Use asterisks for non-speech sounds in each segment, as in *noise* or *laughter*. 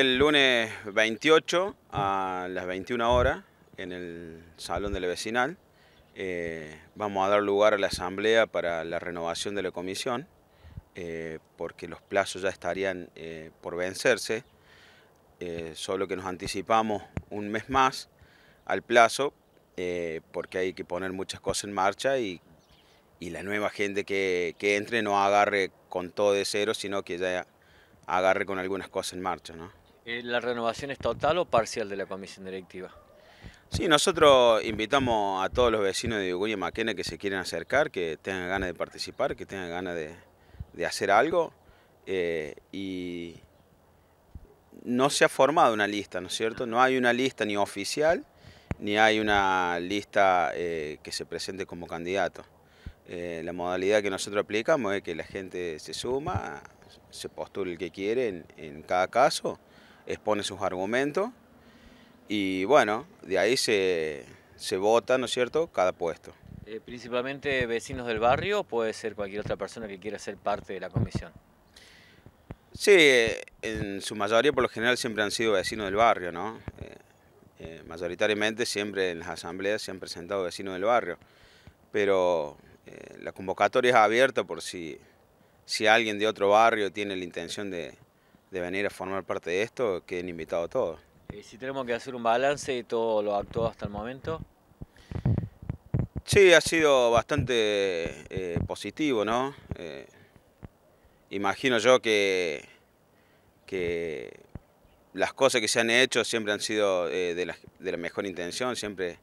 El lunes 28 a las 21 horas en el Salón de la Vecinal eh, vamos a dar lugar a la asamblea para la renovación de la comisión eh, porque los plazos ya estarían eh, por vencerse, solo que nos anticipamos un mes más al plazo porque hay que poner muchas cosas en marcha y, la nueva gente que, que entre no agarre con todo de cero, sino que ya agarre con algunas cosas en marcha. ¿no? Eh, ¿La renovación es total o parcial de la comisión directiva? Sí, nosotros invitamos a todos los vecinos de Uruguay y Maquena que se quieran acercar, que tengan ganas de participar, que tengan ganas de, hacer algo. Eh, y no se ha formado una lista, ¿no es cierto? No hay una lista ni oficial, ni hay una lista eh, que se presente como candidato. la modalidad que nosotros aplicamos es que la gente se suma, se postule el que quiere en cada caso expone sus argumentos y bueno, de ahí se, vota, ¿no es cierto?, cada puesto. Eh, ¿Principalmente vecinos del barrio o puede ser cualquier otra persona que quiera ser parte de la comisión? Sí, en su mayoría por lo general siempre han sido vecinos del barrio, ¿no? Eh, eh, mayoritariamente siempre en las asambleas se han presentado vecinos del barrio, pero la convocatoria es abierta por si, si alguien de otro barrio tiene la intención de, de venir a formar parte de esto, que han invitado a todos. Y si tenemos que hacer un balance de todo lo actuado hasta el momento. Sí, ha sido bastante eh, positivo, ¿no? Eh, imagino yo que, que las cosas que se han hecho siempre han sido eh, de, la, mejor intención, siempre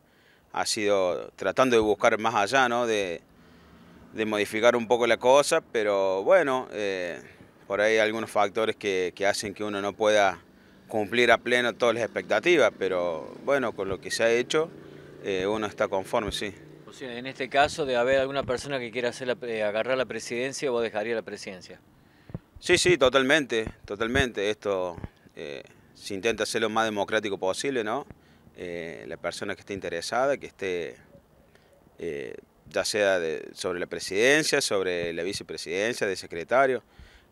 ha sido tratando de buscar más allá, ¿no? De, de modificar un poco la cosa, pero bueno por ahí hay algunos factores que, hacen que uno no pueda cumplir a pleno todas las expectativas, pero bueno, con lo que se ha hecho, eh, uno está conforme, sí. en este caso de haber alguna persona que quiera hacer agarrar la presidencia, vos dejaría la presidencia. Sí, sí, totalmente, totalmente. Esto eh, se intenta hacer lo más democrático posible, ¿no? Eh, la persona que esté interesada, que esté, ya sea sobre la presidencia, sobre la vicepresidencia, de secretario.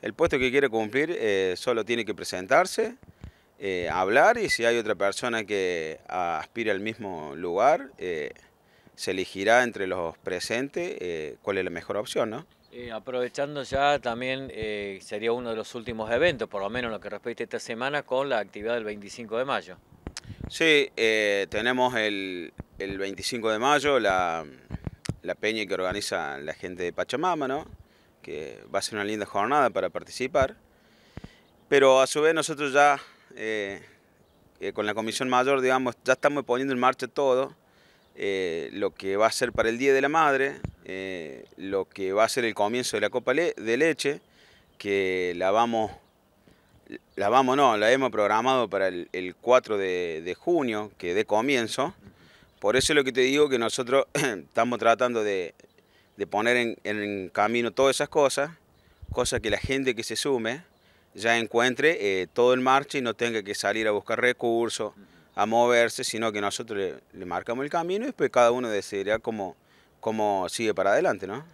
El puesto que quiere cumplir eh, solo tiene que presentarse, eh, hablar y si hay otra persona que aspira al mismo lugar, eh, se elegirá entre los presentes cuál es la mejor opción, ¿no? aprovechando ya también sería uno de los últimos eventos, por lo menos lo que respecta a esta semana, con la actividad del 25 de mayo. Sí, tenemos el, 25 de mayo la, la peña que organiza la gente de Pachamama, ¿no? que va a ser una linda jornada para participar. Pero a su vez nosotros ya, eh, eh, con la comisión mayor, digamos, ya estamos poniendo en marcha todo. Eh, lo que va a ser para el Día de la Madre, lo que va a ser el comienzo de la Copa de Leche, que la vamos, la vamos no, la hemos programado para el, 4 de, junio, que de comienzo. Por eso es lo que te digo que nosotros *clears throat* estamos tratando de de poner en, en camino todas esas cosas, cosas que la gente que se sume ya encuentre eh, todo en marcha y no tenga que salir a buscar recursos, a moverse, sino que nosotros le, marcamos el camino y después cada uno decidirá cómo, cómo sigue para adelante, ¿no?